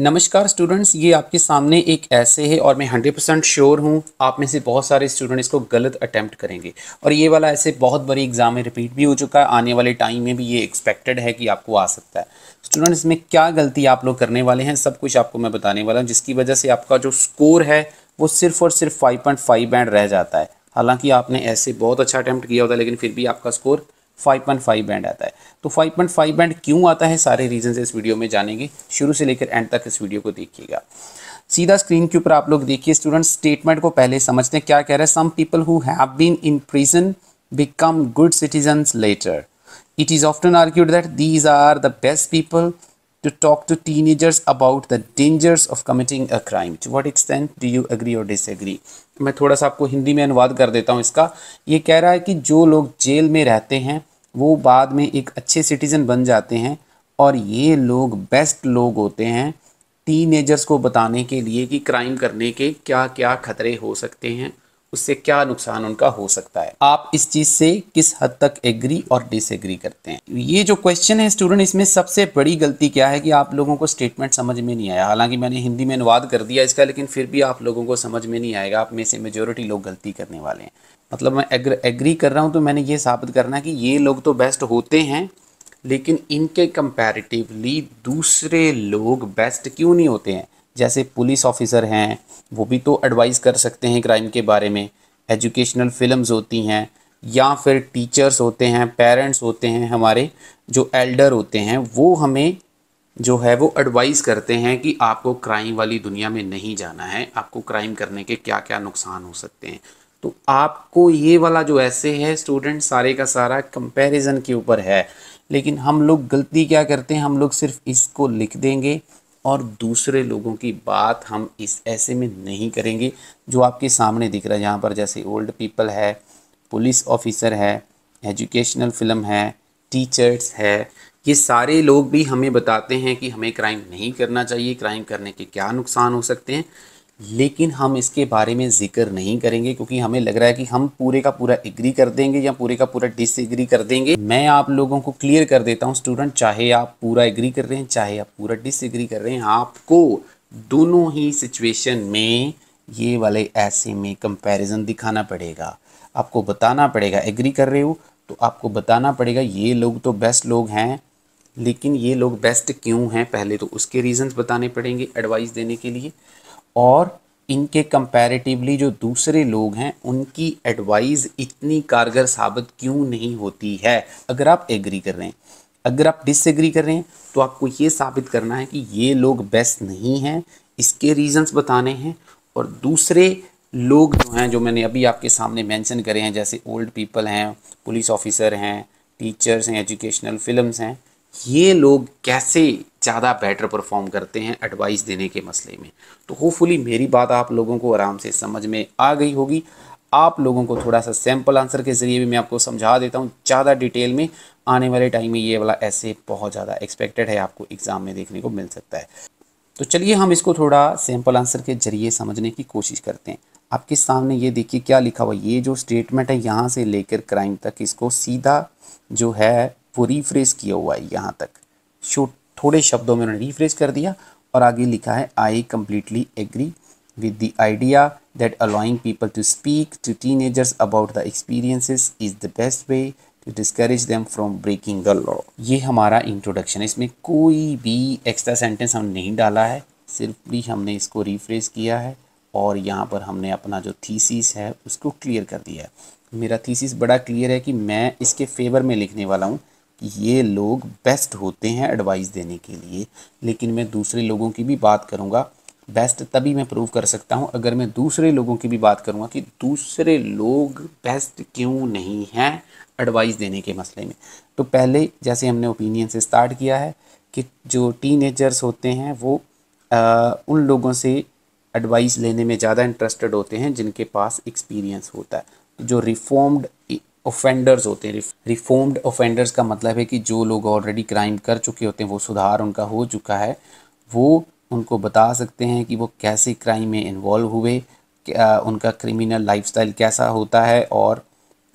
नमस्कार स्टूडेंट्स ये आपके सामने एक ऐसे है और मैं 100 परसेंट श्योर हूँ आप में से बहुत सारे स्टूडेंट्स इसको गलत अटैम्प्ट करेंगे और ये वाला ऐसे बहुत बड़ी एग्ज़ाम में रिपीट भी हो चुका है आने वाले टाइम में भी ये एक्सपेक्टेड है कि आपको आ सकता है स्टूडेंट्स इसमें क्या गलती आप लोग करने वाले हैं सब कुछ आपको मैं बताने वाला हूँ जिसकी वजह से आपका जो स्कोर है वो सिर्फ और सिर्फ फाइव पॉइंट फाइव बैंड रह जाता है हालाँकि आपने ऐसे बहुत अच्छा अटैम्प्ट किया होता है लेकिन फिर भी आपका स्कोर 5.5 बैंड आता है तो 5.5 बैंड क्यों आता है सारे रीजन इस वीडियो में जानेंगे शुरू से लेकर एंड तक इस वीडियो को देखिएगा सीधा स्क्रीन के ऊपर आप लोग देखिए स्टूडेंट स्टेटमेंट को पहले समझते हैं क्या कह रहा है some people who have been in prison become good citizen later it is often argued that these are the best people to talk to teenagers about the dangers of committing a crime to what extent do you agree or disagree मैं थोड़ा सा आपको हिंदी में अनुवाद कर देता हूँ इसका ये कह रहा है कि जो लोग जेल में रहते हैं वो बाद में एक अच्छे सिटीज़न बन जाते हैं और ये लोग बेस्ट लोग होते हैं टीनेजर्स को बताने के लिए कि क्राइम करने के क्या क्या खतरे हो सकते हैं उससे क्या नुकसान उनका हो सकता है आप इस चीज़ से किस हद तक एग्री और डिसएग्री करते हैं ये जो क्वेश्चन है स्टूडेंट इसमें सबसे बड़ी गलती क्या है कि आप लोगों को स्टेटमेंट समझ में नहीं आया हालांकि मैंने हिंदी में अनुवाद कर दिया इसका लेकिन फिर भी आप लोगों को समझ में नहीं आएगा आप में से मेजोरिटी लोग गलती करने वाले हैं मतलब मैं एग्र, एग्री कर रहा हूँ तो मैंने ये साबित करना है कि ये लोग तो बेस्ट होते हैं लेकिन इनके कंपैरेटिवली दूसरे लोग बेस्ट क्यों नहीं होते हैं जैसे पुलिस ऑफिसर हैं वो भी तो एडवाइस कर सकते हैं क्राइम के बारे में एजुकेशनल फिल्म्स होती हैं या फिर टीचर्स होते हैं पेरेंट्स होते हैं हमारे जो एल्डर होते हैं वो हमें जो है वो एडवाइस करते हैं कि आपको क्राइम वाली दुनिया में नहीं जाना है आपको क्राइम करने के क्या क्या नुकसान हो सकते हैं तो आपको ये वाला जो ऐसे है स्टूडेंट सारे का सारा कंपैरिजन के ऊपर है लेकिन हम लोग गलती क्या करते हैं हम लोग सिर्फ इसको लिख देंगे और दूसरे लोगों की बात हम इस ऐसे में नहीं करेंगे जो आपके सामने दिख रहा है यहाँ पर जैसे ओल्ड पीपल है पुलिस ऑफिसर है एजुकेशनल फिल्म है टीचर्स है ये सारे लोग भी हमें बताते हैं कि हमें क्राइम नहीं करना चाहिए क्राइम करने के क्या नुकसान हो सकते हैं लेकिन हम इसके बारे में जिक्र नहीं करेंगे क्योंकि हमें लग रहा है कि हम पूरे का पूरा एग्री कर देंगे या पूरे का पूरा डिसएग्री कर देंगे मैं आप लोगों को क्लियर कर देता हूँ स्टूडेंट चाहे आप पूरा एग्री कर रहे हैं चाहे आप पूरा डिसएग्री कर रहे हैं आपको दोनों ही सिचुएशन में ये वाले ऐसे में कंपेरिजन दिखाना पड़ेगा आपको बताना पड़ेगा एग्री कर रहे हो तो आपको बताना पड़ेगा ये लोग तो बेस्ट लोग हैं लेकिन ये लोग बेस्ट क्यों हैं पहले तो उसके रीजंस बताने पड़ेंगे एडवाइस देने के लिए और इनके कंपैरेटिवली जो दूसरे लोग हैं उनकी एडवाइस इतनी कारगर साबित क्यों नहीं होती है अगर आप एग्री कर रहे हैं अगर आप डिसएग्री कर रहे हैं तो आपको ये साबित करना है कि ये लोग बेस्ट नहीं हैं इसके रीजंस बताने हैं और दूसरे लोग जो हैं जो मैंने अभी आपके सामने मेंशन करे हैं जैसे ओल्ड पीपल हैं पुलिस ऑफिसर हैं टीचर्स हैं एजुकेशनल फिल्म्स हैं ये लोग कैसे ज़्यादा बेटर परफॉर्म करते हैं एडवाइस देने के मसले में तो होपफुली मेरी बात आप लोगों को आराम से समझ में आ गई होगी आप लोगों को थोड़ा सा सैम्पल आंसर के ज़रिए भी मैं आपको समझा देता हूँ ज़्यादा डिटेल में आने वाले टाइम में ये वाला ऐसे बहुत ज़्यादा एक्सपेक्टेड है आपको एग्ज़ाम में देखने को मिल सकता है तो चलिए हम इसको थोड़ा सैम्पल आंसर के ज़रिए समझने की कोशिश करते हैं आपके सामने ये देखिए क्या लिखा हुआ ये जो स्टेटमेंट है यहाँ से लेकर क्राइम तक इसको सीधा जो है वो रीफ्रेस किया हुआ है यहाँ तक शो थोड़े शब्दों में उन्होंने रीफ्रेस कर दिया और आगे लिखा है I completely agree the idea that that people to speak to teenagers about the experiences is the best way to discourage them from breaking the law ये हमारा इंट्रोडक्शन है इसमें कोई भी एक्स्ट्रा सेंटेंस हमने नहीं डाला है सिर्फ भी हमने इसको रिफ्रेश किया है और यहाँ पर हमने अपना जो थीसिस है उसको क्लियर कर दिया है मेरा थीसिस बड़ा क्लियर है कि मैं इसके फेवर में लिखने वाला हूँ ये लोग बेस्ट होते हैं एडवाइस देने के लिए लेकिन मैं दूसरे लोगों की भी बात करूँगा बेस्ट तभी मैं प्रूव कर सकता हूँ अगर मैं दूसरे लोगों की भी बात करूँगा कि दूसरे लोग बेस्ट क्यों नहीं हैं एडवाइस देने के मसले में तो पहले जैसे हमने ओपिनियन से स्टार्ट किया है कि जो टीनेजर्स होते हैं वो आ, उन लोगों से एडवाइस लेने में ज़्यादा इंटरेस्टेड होते हैं जिनके पास एक्सपीरियंस होता है जो रिफॉर्म्ड ऑफेंडर्स होते हैं रिफॉर्म्ड ऑफेंडर्स का मतलब है कि जो लोग ऑलरेडी क्राइम कर चुके होते हैं वो सुधार उनका हो चुका है वो उनको बता सकते हैं कि वो कैसे क्राइम में इन्वॉल्व हुए क्या उनका क्रिमिनल लाइफस्टाइल कैसा होता है और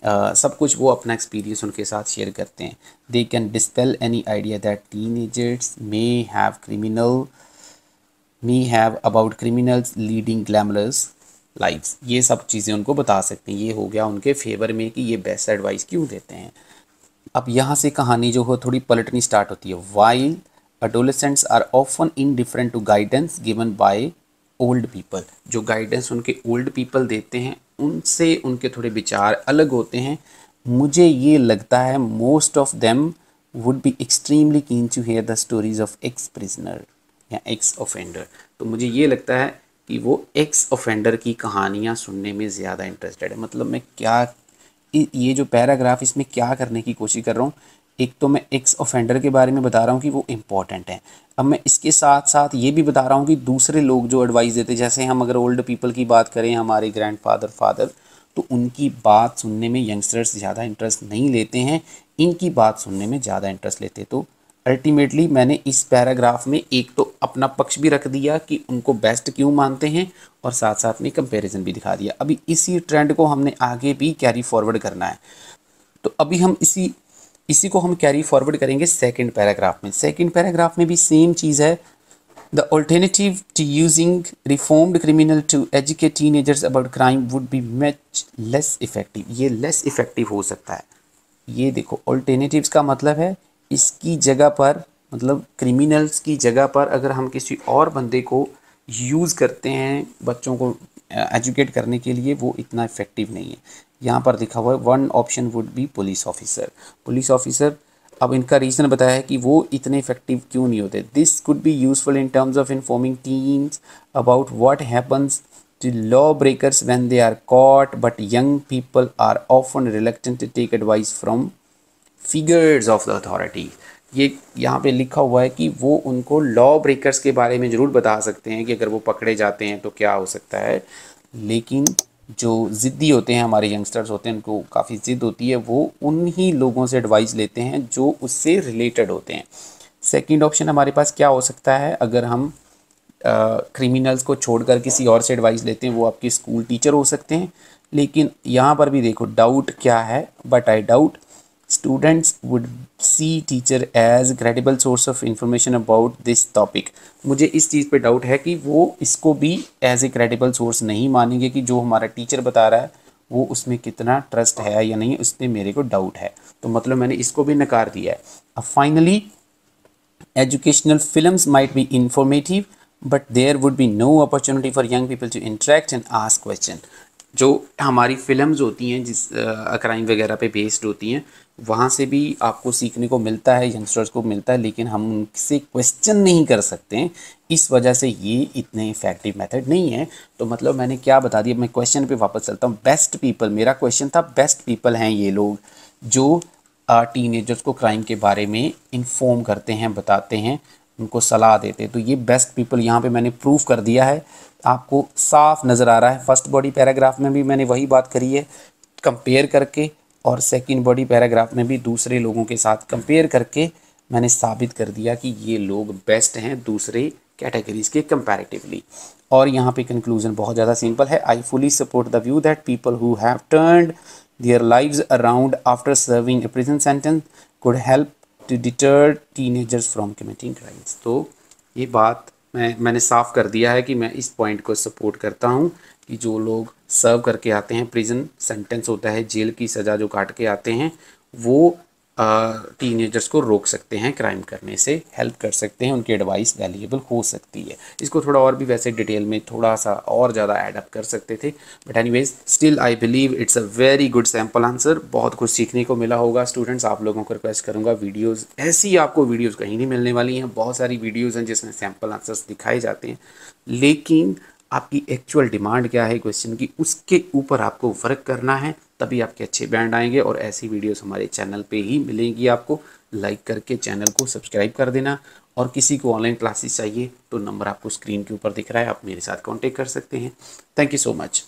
आ, सब कुछ वो अपना एक्सपीरियंस उनके साथ शेयर करते हैं they can dispel any idea that teenagers may have criminal may have about criminals leading glamorous lives ये सब चीज़ें उनको बता सकते हैं ये हो गया उनके फेवर में कि ये बेस्ट एडवाइस क्यों देते हैं अब यहाँ से कहानी जो हो थोड़ी पलटनी स्टार्ट होती है while adolescents are often indifferent to guidance given by old people जो गाइडेंस उनके ओल्ड पीपल देते हैं उनसे उनके थोड़े विचार अलग होते हैं मुझे ये लगता है most of them would be extremely keen to hear the stories of ex prisoner या एक्स ऑफेंडर तो मुझे ये लगता है कि वो एक्स ऑफेंडर की कहानियाँ सुनने में ज़्यादा इंटरेस्टेड है मतलब मैं क्या ये जो पैराग्राफ इसमें क्या करने की कोशिश कर रहा हूँ एक तो मैं एक्स ऑफेंडर के बारे में बता रहा हूँ कि वो इम्पॉर्टेंट है अब मैं इसके साथ साथ ये भी बता रहा हूँ कि दूसरे लोग जो एडवाइस देते जैसे हम अगर ओल्ड पीपल की बात करें हमारे ग्रैंड फादर फादर तो उनकी बात सुनने में यंगस्टर्स ज़्यादा इंटरेस्ट नहीं लेते हैं इनकी बात सुनने में ज़्यादा इंटरेस्ट लेते तो अल्टीमेटली मैंने इस पैराग्राफ में एक तो अपना पक्ष भी रख दिया कि उनको बेस्ट क्यों मानते हैं और साथ साथ में कंपैरिजन भी दिखा दिया अभी इसी ट्रेंड को हमने आगे भी कैरी फॉरवर्ड करना है तो अभी हम इसी इसी को हम कैरी फॉरवर्ड करेंगे सेकंड पैराग्राफ में सेकंड पैराग्राफ में भी सेम चीज़ है alternative alternative using using criminal to educate teenagers about crime would be much less effective ये लेस इफेक्टिव हो सकता है ये देखो ऑल्टरनेटिव का मतलब है इसकी जगह पर मतलब क्रिमिनल्स की जगह पर अगर हम किसी और बंदे को यूज़ करते हैं बच्चों को एजुकेट करने के लिए वो इतना इफ़ेक्टिव नहीं है यहाँ पर लिखा हुआ है one option would be police officer police officer अब इनका रीज़न बताया है कि वो इतने इफेक्टिव क्यों नहीं होते this could be useful in terms of informing teens about what happens law breakers when they are caught but young people are often reluctant to take advice from figures of the authority ये यहाँ पे लिखा हुआ है कि वो उनको law breakers के बारे में ज़रूर बता सकते हैं कि अगर वो पकड़े जाते हैं तो क्या हो सकता है लेकिन जो ज़िद्दी होते हैं हमारे यंगस्टर्स होते हैं उनको काफ़ी ज़िद्द होती है वो उन्हीं लोगों से एडवाइस लेते हैं जो उससे रिलेटेड होते हैं सेकंड ऑप्शन हमारे पास क्या हो सकता है अगर हम क्रिमिनल्स को छोड़कर किसी और से एडवाइस लेते हैं वो आपके स्कूल टीचर हो सकते हैं लेकिन यहाँ पर भी देखो डाउट क्या है but I doubt students would see teacher as credible source of information about this topic मुझे इस चीज़ पे डाउट है कि वो इसको भी एज ए क्रेडिबल सोर्स नहीं मानेंगे कि जो हमारा टीचर बता रहा है वो उसमें कितना ट्रस्ट है या नहीं उस पर मेरे को डाउट है तो मतलब मैंने इसको भी नकार दिया है अब finally educational film might be informative but there would be no opportunity for young people to interact and ask question जो हमारी फिल्म्स होती हैं जिस क्राइम वगैरह पे बेस्ड होती हैं वहाँ से भी आपको सीखने को मिलता है यंगस्टर्स को मिलता है लेकिन हम उनसे क्वेश्चन नहीं कर सकते हैं इस वजह से ये इतने इफेक्टिव मेथड नहीं है तो मतलब मैंने क्या बता दिया मैं क्वेश्चन पे वापस चलता हूँ बेस्ट पीपल मेरा क्वेश्चन था बेस्ट पीपल हैं ये लोग जो टीन को क्राइम के बारे में इन्फॉर्म करते हैं बताते हैं उनको सलाह देते हैं तो ये बेस्ट पीपल यहाँ पर मैंने प्रूव कर दिया है आपको साफ नज़र आ रहा है फर्स्ट बॉडी पैराग्राफ में भी मैंने वही बात करी है कंपेयर करके और सेकंड बॉडी पैराग्राफ में भी दूसरे लोगों के साथ कंपेयर करके मैंने साबित कर दिया कि ये लोग बेस्ट हैं दूसरे कैटेगरीज के कंपैरेटिवली और यहाँ पे कंक्लूजन बहुत ज़्यादा सिंपल है I fully support the view that people who have turned their live around after serving a prison sentence could help to deter teenagers from committing crimes तो ये बात मैं मैंने साफ कर दिया है कि मैं इस पॉइंट को सपोर्ट करता हूँ कि जो लोग सर्व करके आते हैं प्रिजन सेंटेंस होता है जेल की सज़ा जो काट के आते हैं वो टीनेजर्स को रोक सकते हैं क्राइम करने से हेल्प कर सकते हैं उनकी एडवाइस वैल्यूएबल हो सकती है इसको थोड़ा और भी वैसे डिटेल में थोड़ा सा और ज़्यादा एडअप कर सकते थे but ways still I believe it's a very good sample answer बहुत कुछ सीखने को मिला होगा स्टूडेंट्स आप लोगों को रिक्वेस्ट करूँगा वीडियोज़ ऐसी आपको वीडियोज़ कहीं नहीं मिलने वाली हैं बहुत सारी वीडियोज़ हैं जिसमें सैम्पल आंसर्स दिखाए जाते हैं लेकिन आपकी एक्चुअल डिमांड क्या है क्वेश्चन की उसके ऊपर आपको वर्क करना है तभी आपके अच्छे बैंड आएंगे और ऐसी वीडियोस हमारे चैनल पे ही मिलेंगी आपको लाइक करके चैनल को सब्सक्राइब कर देना और किसी को ऑनलाइन क्लासेस चाहिए तो नंबर आपको स्क्रीन के ऊपर दिख रहा है आप मेरे साथ कॉन्टेक्ट कर सकते हैं थैंक यू सो मच